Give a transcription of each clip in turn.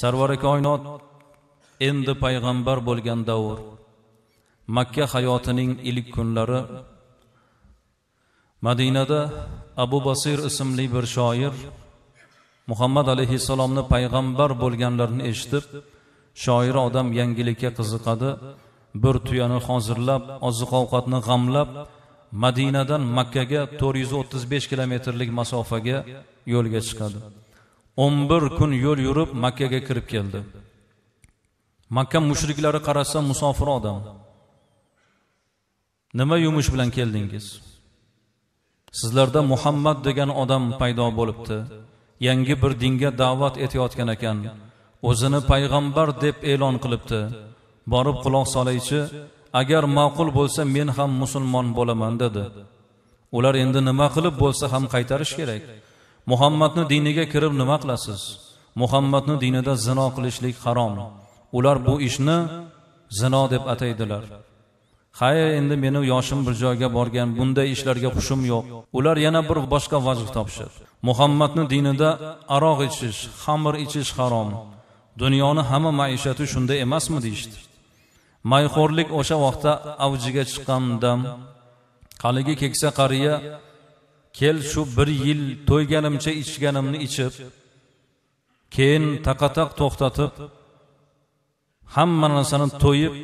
sarvari koinot endi payg'ambar bo'lgan davr makka hayotining ilk kunlari madinada abu basir ismli bir shoir muhammad alayhissalomni payg'ambar bo'lganlarini eshitib shoir odam yangilikka qiziqadi bir tuyani hozirlab oziq ovqatni g'amlab madinadan makkaga to'rt yuz o'ttiz besh kilometrlik masofaga yo'lga chiqadi o'n bir kun yo'l yurib makkaga kirib keldi makka mushriklari qarasa musofir odam nima yumush bilan keldingiz sizlarda muhammad degan odam paydo bo'libdi yangi bir dinga da'vat etayotgan ekan o'zini payg'ambar deb e'lon qilibdi borib quloq solaychi agar ma'qul bo'lsa men ham musulmon bo'laman dedi ular endi nima qilib bo'lsa ham qaytarish kerak muhammadni diniga kirib nima qilasiz muhammadni dinida zino qilishlik harom ular bu ishni zino deb ataydilar hay endi meni yoshim bir joyga borgan bunday ishlarga hushim yo'q ular yana bir boshqa vajh topishadi muhammadni dinida aroq ichish xamir ichish harom dunyoni hamma maishati shunday emasmi deyishdi mayxo'rlik o'sha vaqtda avjiga chiqqan dam haligi keksa qariya kel shu bir yil to'yganimcha ichganimni ichib keyin taqataq to'xtatib hamma narsani to'yib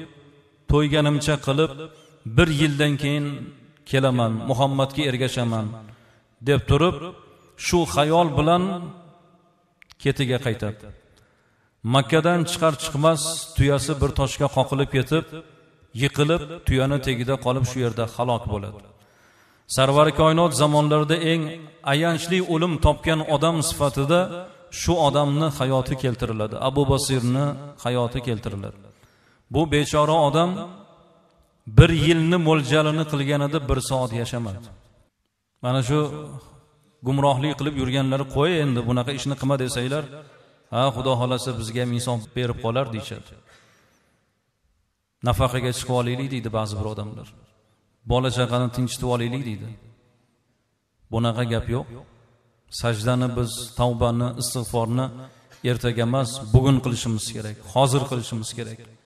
to'yganimcha qilib bir yildan keyin kelaman muhammadga ergashaman deb turib shu xayol bilan ketiga qaytadi makkadan chiqar chiqmas tuyasi bir toshga qoqilib ketib yiqilib tuyani tagida qolib shu yerda halok bo'ladi sarvar koinot zamonlarida eng ayanchli o'lim topgan odam sifatida shu odamni hayoti keltiriladi abu basirni hayoti keltiriladi bu bechora odam bir yilni mo'ljalini qilganida bir soat yashamadi mana shu gumrohlik qilib yurganlar qo'y endi bunaqa ishni qilma desanglar ha xudo xohlasa bizga ham inson berib qolar deyishadi nafaqaga chiqib olaylik deydi ba'zi bir odamlar bola chaqani tinchitib olaylik deydi bunaqa gap yo'q sajdani biz tavbani istig'forni ertaga emas bugun qilishimiz kerak hozir qilishimiz kerak